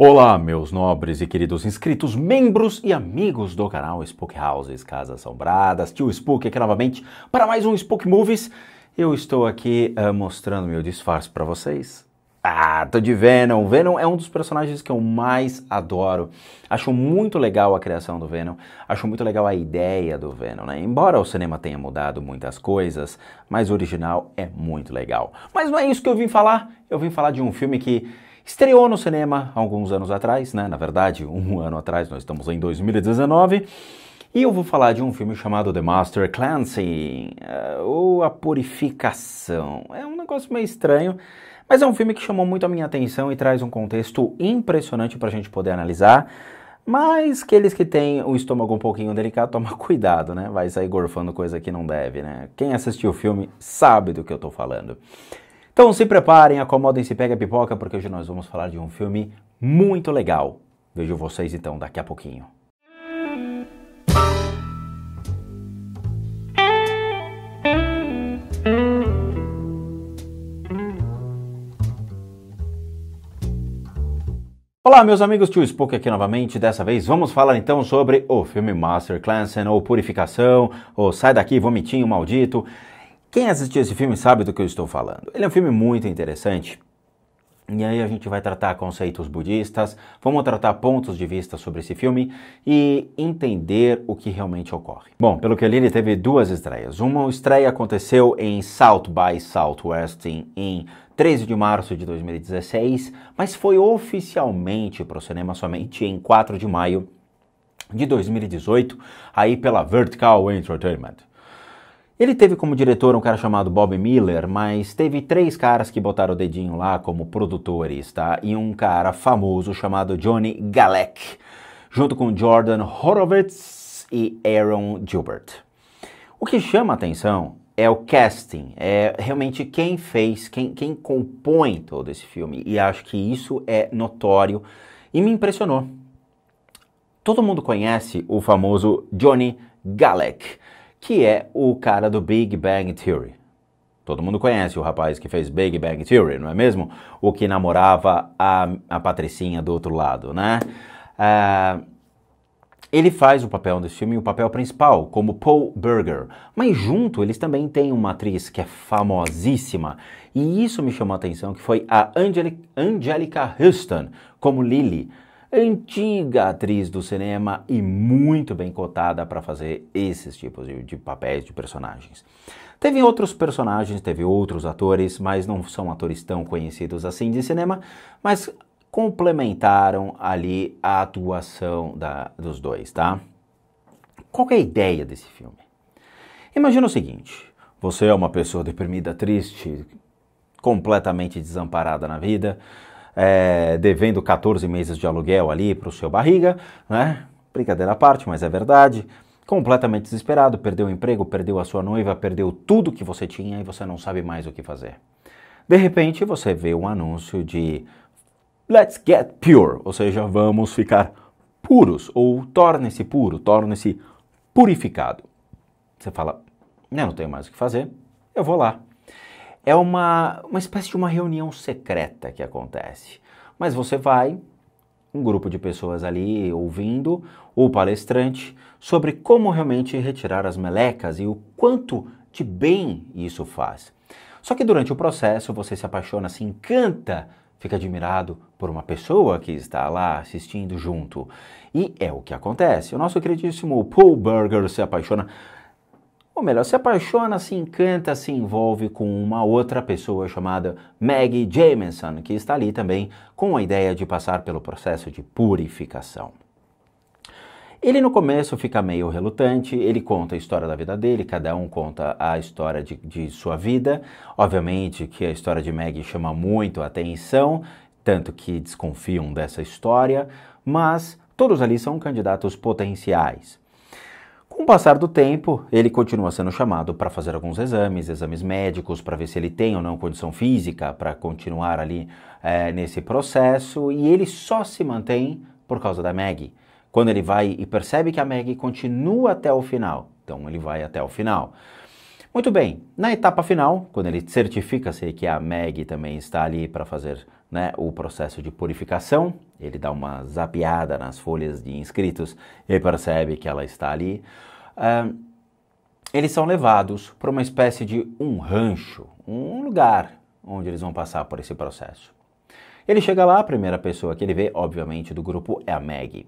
Olá, meus nobres e queridos inscritos, membros e amigos do canal Spook Houses, Casas Assombradas, tio Spook aqui novamente para mais um Spook Movies. Eu estou aqui uh, mostrando meu disfarce para vocês. Ah, tô de Venom. Venom é um dos personagens que eu mais adoro. Acho muito legal a criação do Venom, acho muito legal a ideia do Venom, né? Embora o cinema tenha mudado muitas coisas, mas o original é muito legal. Mas não é isso que eu vim falar. Eu vim falar de um filme que Estreou no cinema alguns anos atrás, né? Na verdade, um ano atrás, nós estamos em 2019. E eu vou falar de um filme chamado The Master Cleansing, eh, ou A Purificação. É um negócio meio estranho, mas é um filme que chamou muito a minha atenção e traz um contexto impressionante para a gente poder analisar. Mas aqueles que têm o estômago um pouquinho delicado, toma cuidado, né? Vai sair gorfando coisa que não deve, né? Quem assistiu o filme sabe do que eu estou falando. Então se preparem, acomodem-se, pega a pipoca, porque hoje nós vamos falar de um filme muito legal. Vejo vocês então daqui a pouquinho. Olá, meus amigos, tio Spook aqui novamente. Dessa vez vamos falar então sobre o filme Master Cleansing, ou Purificação, ou Sai Daqui, Vomitinho Maldito. Quem assistiu esse filme sabe do que eu estou falando. Ele é um filme muito interessante. E aí a gente vai tratar conceitos budistas, vamos tratar pontos de vista sobre esse filme e entender o que realmente ocorre. Bom, pelo que eu li, ele teve duas estreias. Uma estreia aconteceu em South by Southwest em 13 de março de 2016, mas foi oficialmente para o cinema somente em 4 de maio de 2018, aí pela Vertical Entertainment. Ele teve como diretor um cara chamado Bob Miller, mas teve três caras que botaram o dedinho lá como produtores, tá? E um cara famoso chamado Johnny Galeck, junto com Jordan Horowitz e Aaron Gilbert. O que chama atenção é o casting, é realmente quem fez, quem, quem compõe todo esse filme. E acho que isso é notório e me impressionou. Todo mundo conhece o famoso Johnny Galeck que é o cara do Big Bang Theory. Todo mundo conhece o rapaz que fez Big Bang Theory, não é mesmo? O que namorava a, a Patricinha do outro lado, né? Uh, ele faz o papel desse filme, o papel principal, como Paul Berger. Mas junto eles também têm uma atriz que é famosíssima. E isso me chamou a atenção, que foi a Angelica, Angelica como Lily antiga atriz do cinema e muito bem cotada para fazer esses tipos de, de, papéis de personagens. Teve outros personagens, teve outros atores, mas não são atores tão conhecidos assim de cinema, mas complementaram ali a atuação da, dos dois, tá? Qual é a ideia desse filme? Imagina o seguinte: você é uma pessoa deprimida, triste, completamente desamparada na vida é, devendo 14 meses de aluguel ali para o seu barriga, né? Brincadeira à parte, mas é verdade. Completamente desesperado, perdeu o emprego, perdeu a sua noiva, perdeu tudo que você tinha e você não sabe mais o que fazer. De repente você vê um anúncio de Let's get pure, ou seja, vamos ficar puros, ou torne-se puro, torne-se purificado. Você fala, eu não tenho mais o que fazer, eu vou lá é uma, uma espécie de uma reunião secreta que acontece. Mas você vai, um grupo de pessoas ali ouvindo o palestrante sobre como realmente retirar as melecas e o quanto de bem isso faz. Só que durante o processo você se apaixona, se encanta, fica admirado por uma pessoa que está lá assistindo junto. E é o que acontece. O nosso queridíssimo Paul Berger se apaixona ou melhor, se apaixona, se encanta, se envolve com uma outra pessoa chamada Maggie Jameson, que está ali também com a ideia de passar pelo processo de purificação. Ele no começo fica meio relutante, ele conta a história da vida dele, cada um conta a história de, de sua vida. Obviamente que a história de Maggie chama muito a atenção, tanto que desconfiam dessa história, mas todos ali são candidatos potenciais. Com o passar do tempo, ele continua sendo chamado para fazer alguns exames, exames médicos, para ver se ele tem ou não condição física para continuar ali é, nesse processo, e ele só se mantém por causa da Maggie. Quando ele vai e percebe que a Maggie continua até o final, então ele vai até o final. Muito bem, na etapa final, quando ele certifica-se que a MEG também está ali para fazer né, o processo de purificação, ele dá uma zapeada nas folhas de inscritos e percebe que ela está ali. Uh, eles são levados para uma espécie de um rancho, um lugar onde eles vão passar por esse processo. Ele chega lá, a primeira pessoa que ele vê, obviamente, do grupo é a Maggie.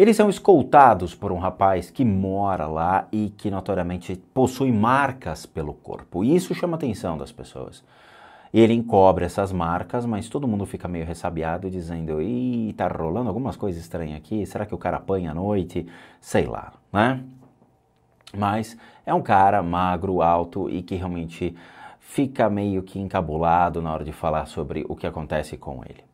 Eles são escoltados por um rapaz que mora lá e que notoriamente possui marcas pelo corpo. E isso chama a atenção das pessoas. Ele encobre essas marcas, mas todo mundo fica meio ressabiado dizendo: "Ih, tá rolando algumas coisas estranhas aqui. Será que o cara apanha à noite? Sei lá, né?" Mas é um cara magro, alto e que realmente fica meio que encabulado na hora de falar sobre o que acontece com ele.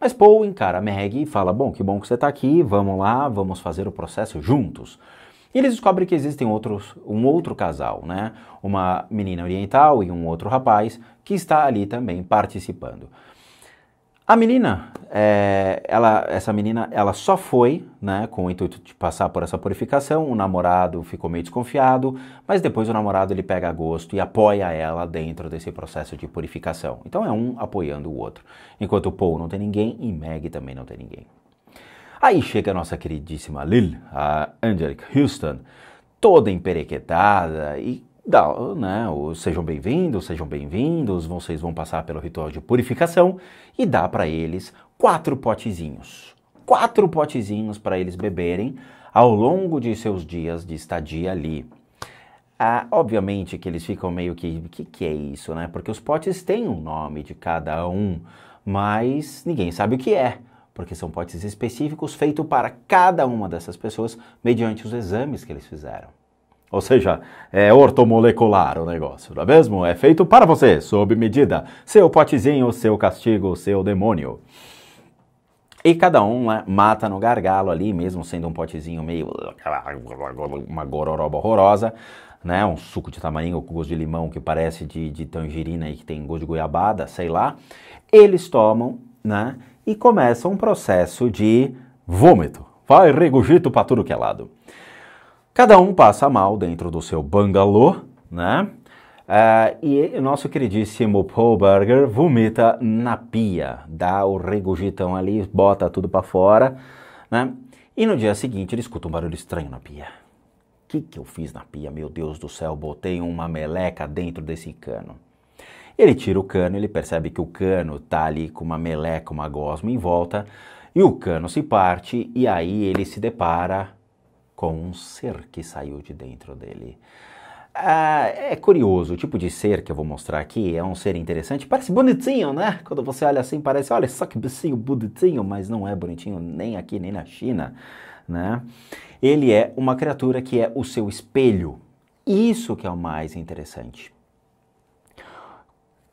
Mas Paul encara Meg e fala: Bom, que bom que você está aqui, vamos lá, vamos fazer o processo juntos. E eles descobrem que existem outros, um outro casal, né? Uma menina oriental e um outro rapaz que está ali também participando. A menina, é, ela, essa menina, ela só foi, né, com o intuito de passar por essa purificação. O namorado ficou meio desconfiado, mas depois o namorado ele pega gosto e apoia ela dentro desse processo de purificação. Então é um apoiando o outro. Enquanto o Paul não tem ninguém e Meg também não tem ninguém. Aí chega a nossa queridíssima Lil, a Angelica Houston, toda emperequetada e dá, né, o sejam bem-vindos, sejam bem-vindos, vocês vão passar pelo ritual de purificação e dá para eles quatro potezinhos. Quatro potezinhos para eles beberem ao longo de seus dias de estadia ali. Ah, obviamente que eles ficam meio que, o que, que é isso, né? Porque os potes têm um nome de cada um, mas ninguém sabe o que é porque são potes específicos feitos para cada uma dessas pessoas mediante os exames que eles fizeram. Ou seja, é ortomolecular o negócio, não é mesmo? É feito para você, sob medida. Seu potezinho, seu castigo, seu demônio. E cada um né, mata no gargalo ali, mesmo sendo um potezinho meio. uma gororoba horrorosa, né? Um suco de tamarindo com gosto de limão que parece de, de tangerina e que tem gosto de goiabada, sei lá. Eles tomam, né? E começa um processo de vômito. Vai regurgito para tudo que é lado. Cada um passa mal dentro do seu bangalô, né? Uh, e o nosso queridíssimo Paul Burger vomita na pia, dá o regurgitão ali, bota tudo para fora, né? E no dia seguinte ele escuta um barulho estranho na pia. O que, que eu fiz na pia? Meu Deus do céu, botei uma meleca dentro desse cano. Ele tira o cano, ele percebe que o cano tá ali com uma meleca, uma gosma em volta, e o cano se parte, e aí ele se depara com um ser que saiu de dentro dele. Ah, é curioso, o tipo de ser que eu vou mostrar aqui é um ser interessante, parece bonitinho, né? Quando você olha assim, parece, olha só que bichinho bonitinho, mas não é bonitinho nem aqui nem na China, né? Ele é uma criatura que é o seu espelho. Isso que é o mais interessante.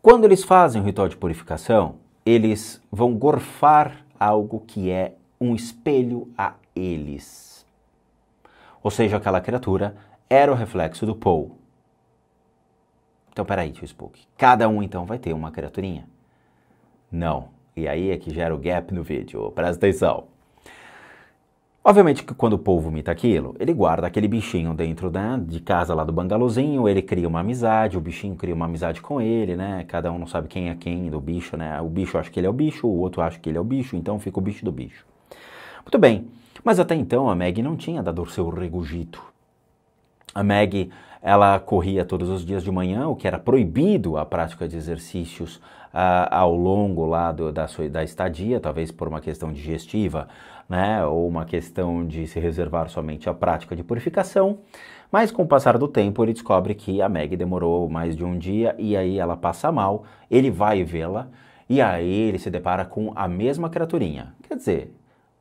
Quando eles fazem o ritual de purificação, eles vão gorfar algo que é um espelho a eles. Ou seja, aquela criatura era o reflexo do Paul. Então, peraí, tio Spook. Cada um então vai ter uma criaturinha? Não. E aí é que gera o gap no vídeo. Presta atenção. Obviamente que quando o Paul vomita aquilo, ele guarda aquele bichinho dentro né, de casa lá do bangalôzinho, ele cria uma amizade, o bichinho cria uma amizade com ele, né? Cada um não sabe quem é quem do bicho, né? O bicho acha que ele é o bicho, o outro acha que ele é o bicho, então fica o bicho do bicho. Muito bem. Mas até então a Meg não tinha dado o seu regugito. A Meg ela corria todos os dias de manhã, o que era proibido a prática de exercícios ah, ao longo lado da, sua, da estadia, talvez por uma questão digestiva, né, ou uma questão de se reservar somente à prática de purificação. Mas com o passar do tempo, ele descobre que a Meg demorou mais de um dia e aí ela passa mal, ele vai vê-la e aí ele se depara com a mesma criaturinha. Quer dizer,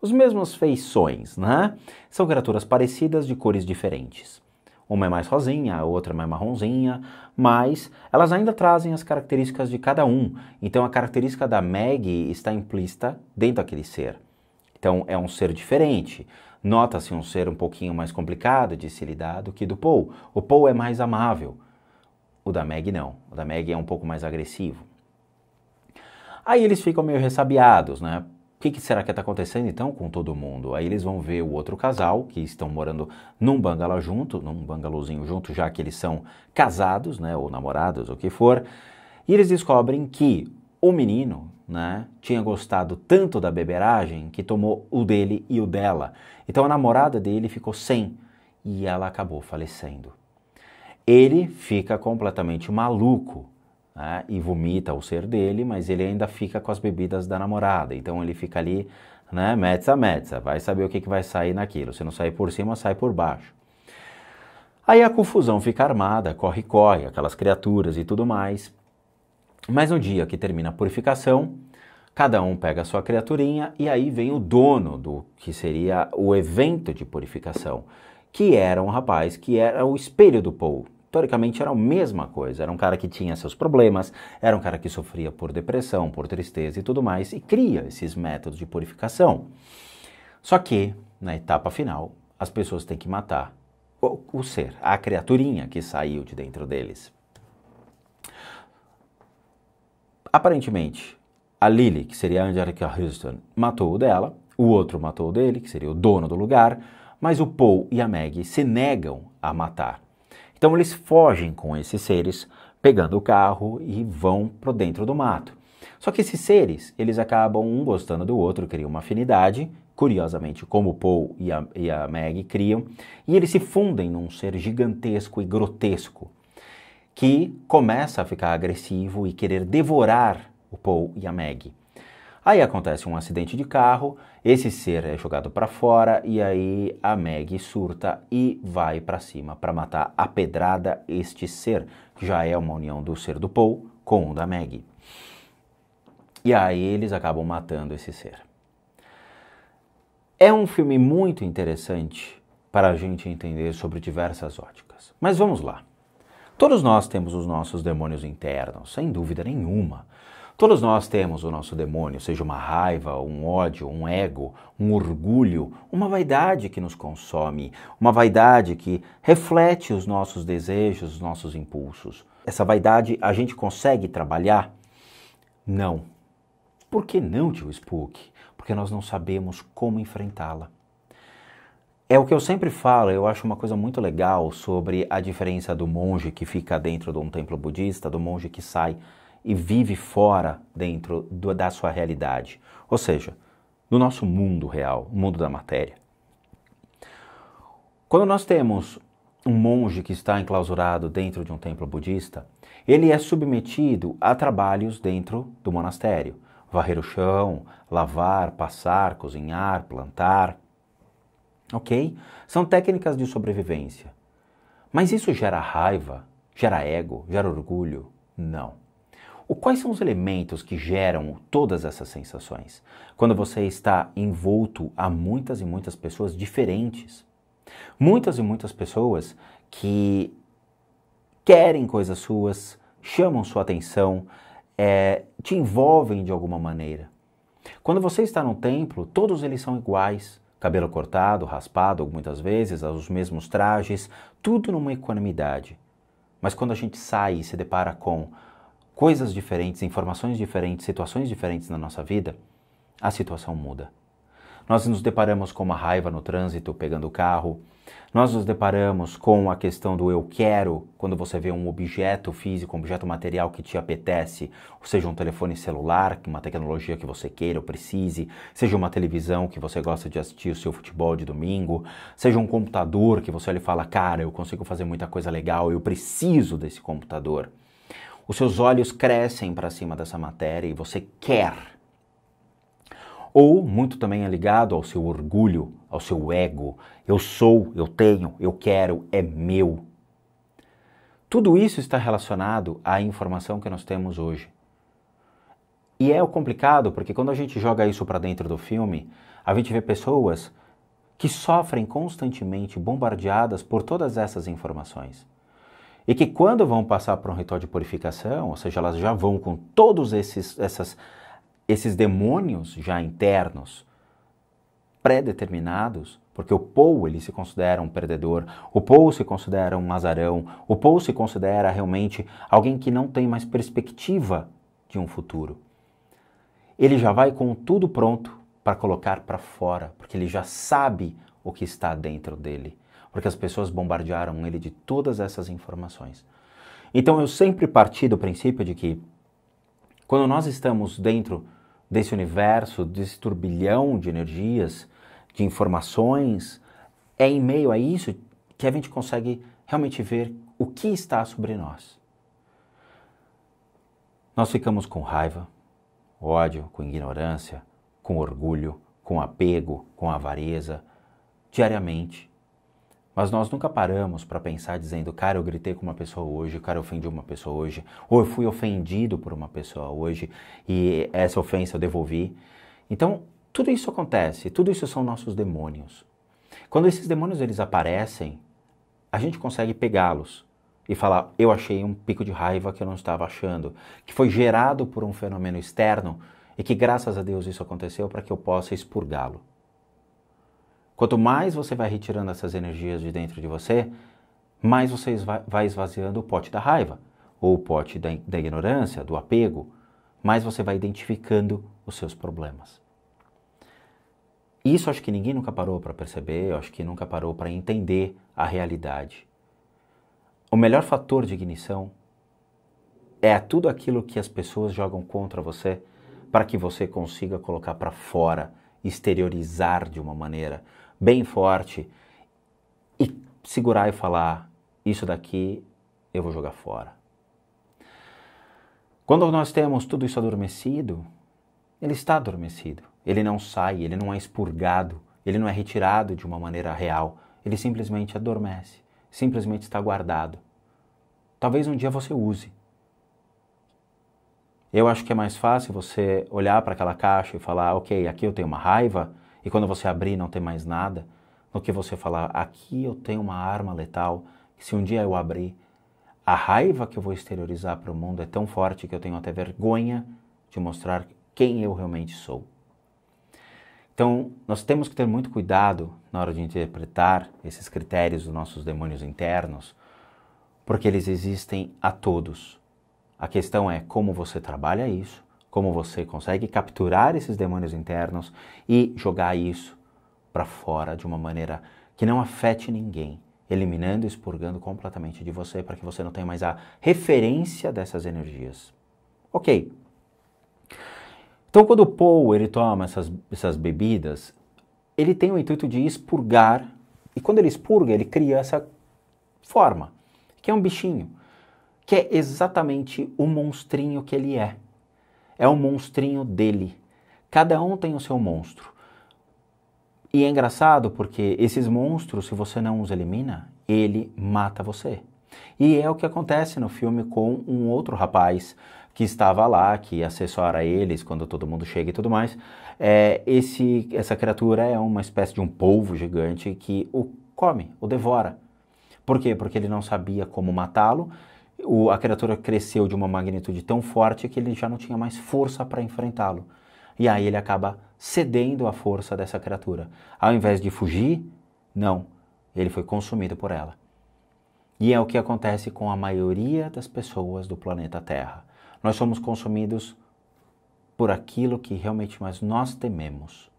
os mesmas feições, né? São criaturas parecidas de cores diferentes. Uma é mais rosinha, a outra é mais marronzinha, mas elas ainda trazem as características de cada um. Então a característica da Meg está implícita dentro daquele ser. Então é um ser diferente. Nota-se um ser um pouquinho mais complicado de se lidar do que do Paul. O Paul é mais amável. O da Meg não. O da Meg é um pouco mais agressivo. Aí eles ficam meio ressabiados, né? que, que será que está acontecendo então com todo mundo? Aí eles vão ver o outro casal, que estão morando num bangalô junto, num bangalôzinho junto, já que eles são casados, né, ou namorados, ou o que for, e eles descobrem que o menino, né, tinha gostado tanto da beberagem que tomou o dele e o dela. Então a namorada dele ficou sem e ela acabou falecendo. Ele fica completamente maluco né, e vomita o ser dele, mas ele ainda fica com as bebidas da namorada. Então ele fica ali, né, metza, metza, vai saber o que, que vai sair naquilo. Se não sair por cima, sai por baixo. Aí a confusão fica armada, corre, corre, aquelas criaturas e tudo mais. Mas no dia que termina a purificação, cada um pega a sua criaturinha e aí vem o dono do que seria o evento de purificação, que era um rapaz que era o espelho do Paul teoricamente era a mesma coisa. Era um cara que tinha seus problemas, era um cara que sofria por depressão, por tristeza e tudo mais, e cria esses métodos de purificação. Só que, na etapa final, as pessoas têm que matar o, o ser, a criaturinha que saiu de dentro deles. Aparentemente, a Lily, que seria a Angelica Houston, matou o dela, o outro matou o dele, que seria o dono do lugar, mas o Paul e a Maggie se negam a matar então eles fogem com esses seres, pegando o carro e vão para dentro do mato. Só que esses seres, eles acabam um gostando do outro, criam uma afinidade, curiosamente, como o Paul e a, e a Meg criam, e eles se fundem num ser gigantesco e grotesco, que começa a ficar agressivo e querer devorar o Paul e a Meg. Aí acontece um acidente de carro, esse ser é jogado para fora e aí a Meg surta e vai para cima para matar a pedrada este ser, que já é uma união do ser do Paul com o da Meg. E aí eles acabam matando esse ser. É um filme muito interessante para a gente entender sobre diversas óticas. Mas vamos lá. Todos nós temos os nossos demônios internos, sem dúvida nenhuma. Todos nós temos o nosso demônio, seja uma raiva, um ódio, um ego, um orgulho, uma vaidade que nos consome, uma vaidade que reflete os nossos desejos, os nossos impulsos. Essa vaidade a gente consegue trabalhar? Não. Por que não, tio Spook? Porque nós não sabemos como enfrentá-la. É o que eu sempre falo, eu acho uma coisa muito legal sobre a diferença do monge que fica dentro de um templo budista, do monge que sai e vive fora dentro do, da sua realidade, ou seja, do nosso mundo real, o mundo da matéria. Quando nós temos um monge que está enclausurado dentro de um templo budista, ele é submetido a trabalhos dentro do monastério. Varrer o chão, lavar, passar, cozinhar, plantar. Ok? São técnicas de sobrevivência. Mas isso gera raiva? Gera ego? Gera orgulho? Não. O quais são os elementos que geram todas essas sensações? Quando você está envolto a muitas e muitas pessoas diferentes. Muitas e muitas pessoas que querem coisas suas, chamam sua atenção, é, te envolvem de alguma maneira. Quando você está no templo, todos eles são iguais. Cabelo cortado, raspado, muitas vezes, os mesmos trajes, tudo numa equanimidade. Mas quando a gente sai e se depara com coisas diferentes, informações diferentes, situações diferentes na nossa vida, a situação muda. Nós nos deparamos com uma raiva no trânsito, pegando o carro. Nós nos deparamos com a questão do eu quero, quando você vê um objeto físico, um objeto material que te apetece, seja um telefone celular, uma tecnologia que você queira ou precise, seja uma televisão que você gosta de assistir o seu futebol de domingo, seja um computador que você olha e fala, cara, eu consigo fazer muita coisa legal, eu preciso desse computador. Os seus olhos crescem para cima dessa matéria e você quer. Ou muito também é ligado ao seu orgulho, ao seu ego. Eu sou, eu tenho, eu quero, é meu. Tudo isso está relacionado à informação que nós temos hoje. E é complicado porque quando a gente joga isso para dentro do filme, a gente vê pessoas que sofrem constantemente bombardeadas por todas essas informações. E que quando vão passar por um ritual de purificação, ou seja, elas já vão com todos esses, essas, esses demônios já internos pré-determinados, porque o Paul ele se considera um perdedor, o Paul se considera um azarão, o Paul se considera realmente alguém que não tem mais perspectiva de um futuro. Ele já vai com tudo pronto para colocar para fora, porque ele já sabe o que está dentro dele porque as pessoas bombardearam ele de todas essas informações. Então eu sempre parti do princípio de que quando nós estamos dentro desse universo, desse turbilhão de energias, de informações, é em meio a isso que a gente consegue realmente ver o que está sobre nós. Nós ficamos com raiva, ódio, com ignorância, com orgulho, com apego, com avareza, diariamente mas nós nunca paramos para pensar dizendo, cara, eu gritei com uma pessoa hoje, cara, eu ofendi uma pessoa hoje, ou eu fui ofendido por uma pessoa hoje e essa ofensa eu devolvi. Então, tudo isso acontece, tudo isso são nossos demônios. Quando esses demônios eles aparecem, a gente consegue pegá-los e falar, eu achei um pico de raiva que eu não estava achando, que foi gerado por um fenômeno externo e que graças a Deus isso aconteceu para que eu possa expurgá-lo. Quanto mais você vai retirando essas energias de dentro de você, mais você vai esvaziando o pote da raiva, ou o pote da, da ignorância, do apego, mais você vai identificando os seus problemas. Isso acho que ninguém nunca parou para perceber, acho que nunca parou para entender a realidade. O melhor fator de ignição é tudo aquilo que as pessoas jogam contra você para que você consiga colocar para fora, exteriorizar de uma maneira, bem forte e segurar e falar: isso daqui eu vou jogar fora. Quando nós temos tudo isso adormecido, ele está adormecido. Ele não sai, ele não é expurgado, ele não é retirado de uma maneira real. Ele simplesmente adormece, simplesmente está guardado. Talvez um dia você use. Eu acho que é mais fácil você olhar para aquela caixa e falar: ok, aqui eu tenho uma raiva, e quando você abrir não tem mais nada, no que você falar, aqui eu tenho uma arma letal, que se um dia eu abrir, a raiva que eu vou exteriorizar para o mundo é tão forte que eu tenho até vergonha de mostrar quem eu realmente sou. Então, nós temos que ter muito cuidado na hora de interpretar esses critérios dos nossos demônios internos, porque eles existem a todos. A questão é como você trabalha isso como você consegue capturar esses demônios internos e jogar isso para fora de uma maneira que não afete ninguém, eliminando, expurgando completamente de você para que você não tenha mais a referência dessas energias. Ok. Então, quando o Paul ele toma essas, essas bebidas, ele tem o intuito de expurgar, e quando ele expurga, ele cria essa forma, que é um bichinho, que é exatamente o monstrinho que ele é. É o monstrinho dele. Cada um tem o seu monstro. E é engraçado porque esses monstros, se você não os elimina, ele mata você. E é o que acontece no filme com um outro rapaz que estava lá, que assessora eles quando todo mundo chega e tudo mais. É, esse, essa criatura é uma espécie de um polvo gigante que o come, o devora. Por quê? Porque ele não sabia como matá-lo o, a criatura cresceu de uma magnitude tão forte que ele já não tinha mais força para enfrentá-lo. E aí ele acaba cedendo à força dessa criatura. Ao invés de fugir, não, ele foi consumido por ela. E é o que acontece com a maioria das pessoas do planeta Terra. Nós somos consumidos por aquilo que realmente mais nós tememos,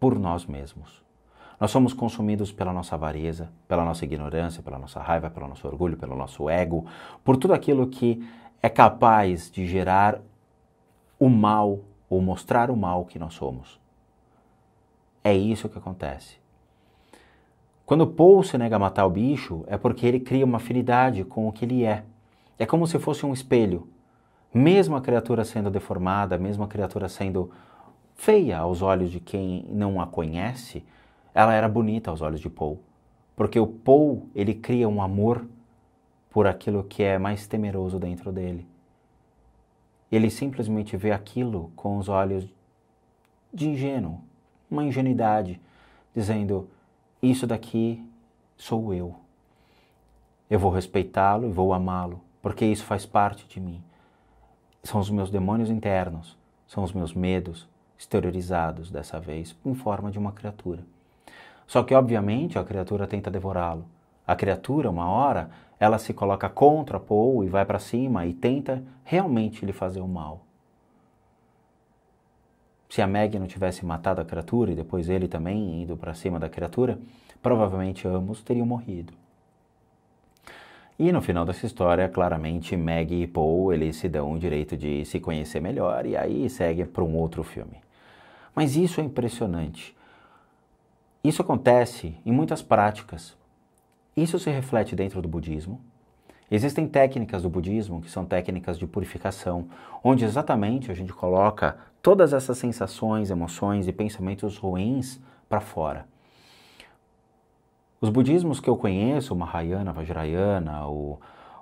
por nós mesmos. Nós somos consumidos pela nossa avareza, pela nossa ignorância, pela nossa raiva, pelo nosso orgulho, pelo nosso ego, por tudo aquilo que é capaz de gerar o mal ou mostrar o mal que nós somos. É isso que acontece. Quando Paul se nega a matar o bicho, é porque ele cria uma afinidade com o que ele é. É como se fosse um espelho. Mesmo a criatura sendo deformada, mesmo a criatura sendo feia aos olhos de quem não a conhece, ela era bonita aos olhos de Paul, porque o Paul ele cria um amor por aquilo que é mais temeroso dentro dele. Ele simplesmente vê aquilo com os olhos de ingênuo, uma ingenuidade, dizendo: Isso daqui sou eu. Eu vou respeitá-lo e vou amá-lo, porque isso faz parte de mim. São os meus demônios internos, são os meus medos exteriorizados, dessa vez, em forma de uma criatura. Só que, obviamente, a criatura tenta devorá-lo. A criatura, uma hora, ela se coloca contra Paul e vai para cima e tenta realmente lhe fazer o mal. Se a Meg não tivesse matado a criatura e depois ele também indo para cima da criatura, provavelmente ambos teriam morrido. E no final dessa história, claramente Meg e Paul eles se dão o direito de se conhecer melhor e aí segue para um outro filme. Mas isso é impressionante. Isso acontece em muitas práticas. Isso se reflete dentro do budismo. Existem técnicas do budismo, que são técnicas de purificação, onde exatamente a gente coloca todas essas sensações, emoções e pensamentos ruins para fora. Os budismos que eu conheço, o Mahayana, Vajrayana, o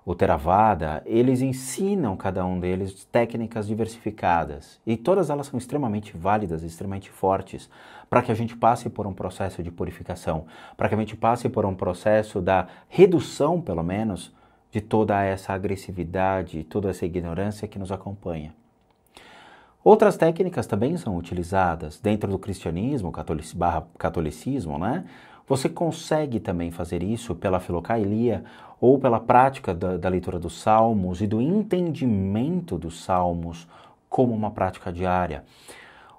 o Theravada, eles ensinam cada um deles técnicas diversificadas e todas elas são extremamente válidas, extremamente fortes, para que a gente passe por um processo de purificação, para que a gente passe por um processo da redução, pelo menos, de toda essa agressividade, toda essa ignorância que nos acompanha. Outras técnicas também são utilizadas dentro do cristianismo, catolicismo, né? Você consegue também fazer isso pela filocailia ou pela prática da, da leitura dos salmos e do entendimento dos salmos como uma prática diária.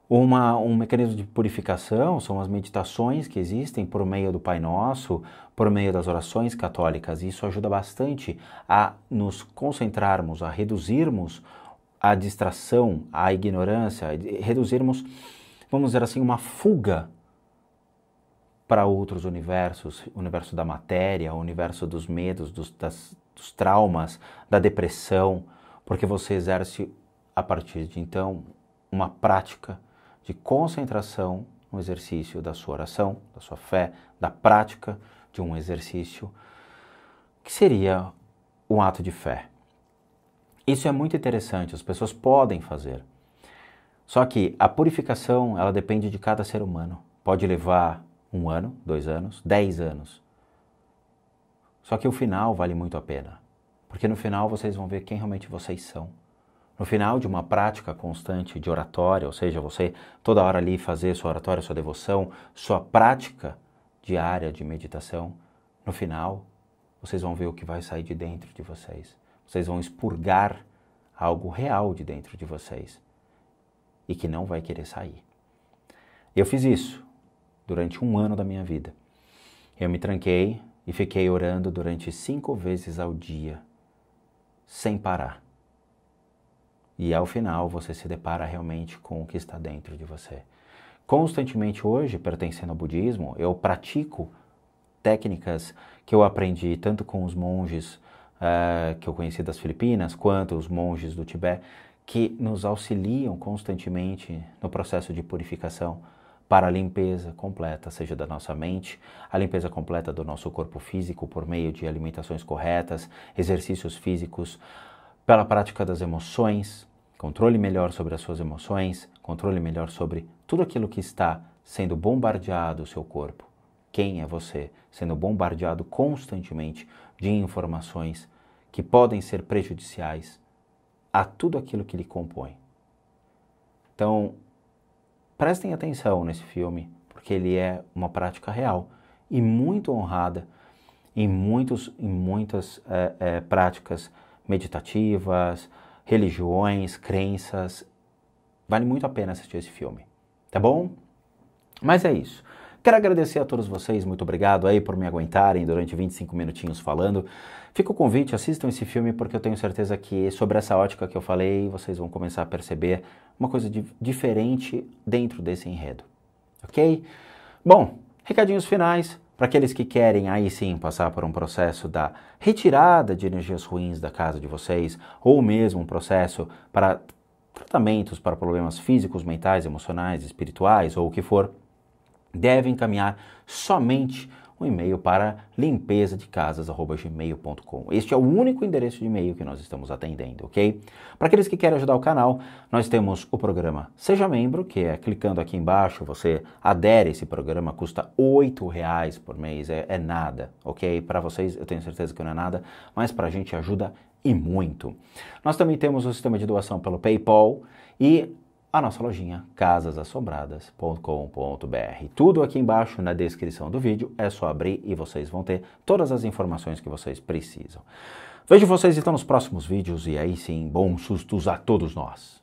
Uma, um mecanismo de purificação são as meditações que existem por meio do Pai Nosso, por meio das orações católicas. Isso ajuda bastante a nos concentrarmos, a reduzirmos a distração, a ignorância, reduzirmos, vamos dizer assim, uma fuga para outros universos, o universo da matéria, o universo dos medos, dos, das, dos traumas, da depressão, porque você exerce a partir de então uma prática de concentração no exercício da sua oração, da sua fé, da prática de um exercício que seria um ato de fé. Isso é muito interessante, as pessoas podem fazer. Só que a purificação, ela depende de cada ser humano. Pode levar um ano, dois anos, dez anos. Só que o final vale muito a pena, porque no final vocês vão ver quem realmente vocês são. No final de uma prática constante de oratória, ou seja, você toda hora ali fazer sua oratória, sua devoção, sua prática diária de meditação, no final vocês vão ver o que vai sair de dentro de vocês. Vocês vão expurgar algo real de dentro de vocês e que não vai querer sair. Eu fiz isso durante um ano da minha vida. Eu me tranquei e fiquei orando durante cinco vezes ao dia, sem parar. E ao final você se depara realmente com o que está dentro de você. Constantemente hoje, pertencendo ao budismo, eu pratico técnicas que eu aprendi tanto com os monges uh, que eu conheci das Filipinas, quanto os monges do Tibete, que nos auxiliam constantemente no processo de purificação para a limpeza completa, seja da nossa mente, a limpeza completa do nosso corpo físico por meio de alimentações corretas, exercícios físicos, pela prática das emoções, controle melhor sobre as suas emoções, controle melhor sobre tudo aquilo que está sendo bombardeado o seu corpo. Quem é você sendo bombardeado constantemente de informações que podem ser prejudiciais a tudo aquilo que lhe compõe. Então, Prestem atenção nesse filme, porque ele é uma prática real e muito honrada em, muitos, em muitas é, é, práticas meditativas, religiões, crenças. Vale muito a pena assistir esse filme, tá bom? Mas é isso. Quero agradecer a todos vocês, muito obrigado aí por me aguentarem durante 25 minutinhos falando. Fica o convite, assistam esse filme porque eu tenho certeza que sobre essa ótica que eu falei, vocês vão começar a perceber uma coisa de, diferente dentro desse enredo, ok? Bom, recadinhos finais para aqueles que querem aí sim passar por um processo da retirada de energias ruins da casa de vocês ou mesmo um processo para tratamentos para problemas físicos, mentais, emocionais, espirituais ou o que for deve encaminhar somente um e-mail para limpeza de casas@gmail.com. Este é o único endereço de e-mail que nós estamos atendendo, ok? Para aqueles que querem ajudar o canal, nós temos o programa Seja Membro, que é clicando aqui embaixo, você adere a esse programa, custa R$ reais por mês, é, é nada, ok? Para vocês eu tenho certeza que não é nada, mas para a gente ajuda e muito. Nós também temos o sistema de doação pelo PayPal e a nossa lojinha casasassombradas.com.br. Tudo aqui embaixo na descrição do vídeo, é só abrir e vocês vão ter todas as informações que vocês precisam. Vejo vocês então nos próximos vídeos e aí sim, bons sustos a todos nós!